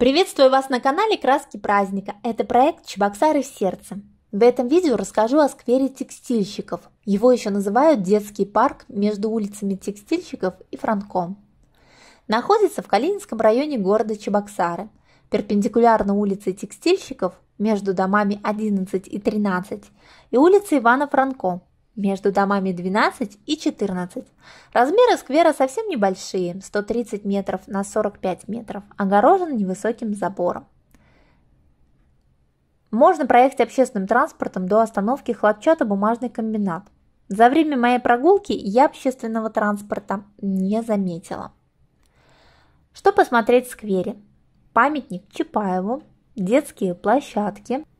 Приветствую вас на канале Краски Праздника. Это проект Чебоксары в сердце. В этом видео расскажу о сквере текстильщиков. Его еще называют детский парк между улицами текстильщиков и Франком. Находится в Калининском районе города Чебоксары, перпендикулярно улице текстильщиков между домами 11 и 13 и улице Ивана Франко между домами 12 и 14. Размеры сквера совсем небольшие, 130 метров на 45 метров, огорожен невысоким забором. Можно проехать общественным транспортом до остановки Хлопчато-бумажный комбинат. За время моей прогулки я общественного транспорта не заметила. Что посмотреть в сквере? Памятник Чапаеву, детские площадки –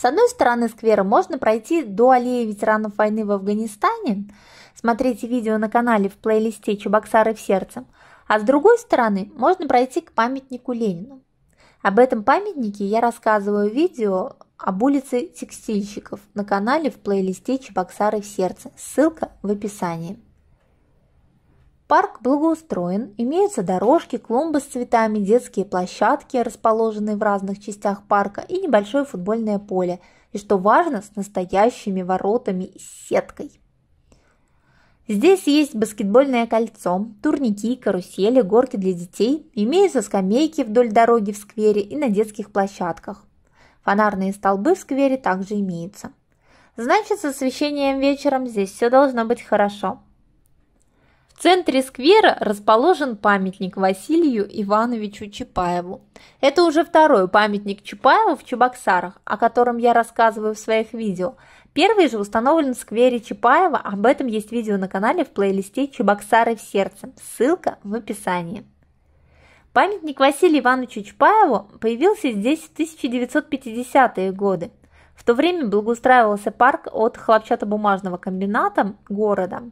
с одной стороны сквера можно пройти до аллеи ветеранов войны в Афганистане, смотрите видео на канале в плейлисте «Чебоксары в сердце», а с другой стороны можно пройти к памятнику Ленину. Об этом памятнике я рассказываю в видео об улице текстильщиков на канале в плейлисте «Чебоксары в сердце». Ссылка в описании. Парк благоустроен, имеются дорожки, клумбы с цветами, детские площадки, расположенные в разных частях парка, и небольшое футбольное поле, и, что важно, с настоящими воротами и сеткой. Здесь есть баскетбольное кольцо, турники, карусели, горки для детей, имеются скамейки вдоль дороги в сквере и на детских площадках. Фонарные столбы в сквере также имеются. Значит, с освещением вечером здесь все должно быть хорошо – в центре сквера расположен памятник Василию Ивановичу Чапаеву. Это уже второй памятник Чапаеву в Чебоксарах, о котором я рассказываю в своих видео. Первый же установлен в сквере Чапаева, об этом есть видео на канале в плейлисте «Чебоксары в сердце», ссылка в описании. Памятник Василию Ивановичу Чапаеву появился здесь в 1950-е годы. В то время благоустраивался парк от хлопчатобумажного комбината города.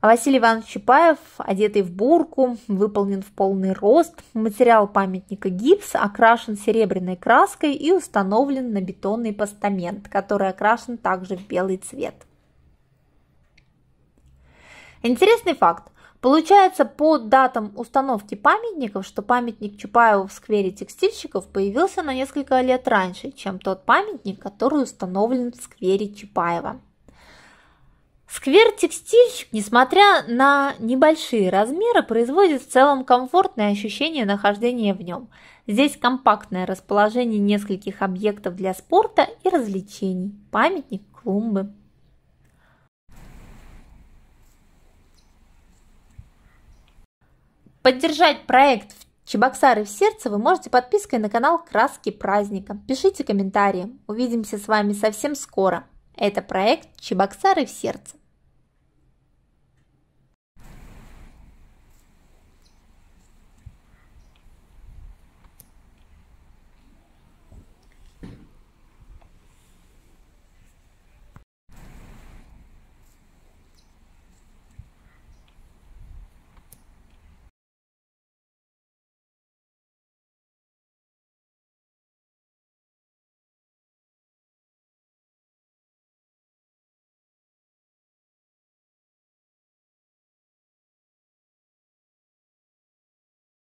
А Василий Иванович Чапаев, одетый в бурку, выполнен в полный рост. Материал памятника гипс окрашен серебряной краской и установлен на бетонный постамент, который окрашен также в белый цвет. Интересный факт. Получается по датам установки памятников, что памятник Чапаеву в сквере текстильщиков появился на несколько лет раньше, чем тот памятник, который установлен в сквере Чапаева. Сквер-текстильщик, несмотря на небольшие размеры, производит в целом комфортное ощущение нахождения в нем. Здесь компактное расположение нескольких объектов для спорта и развлечений, памятник, клумбы. Поддержать проект «Чебоксары в сердце» вы можете подпиской на канал «Краски праздника». Пишите комментарии. Увидимся с вами совсем скоро. Это проект «Чебоксары в сердце».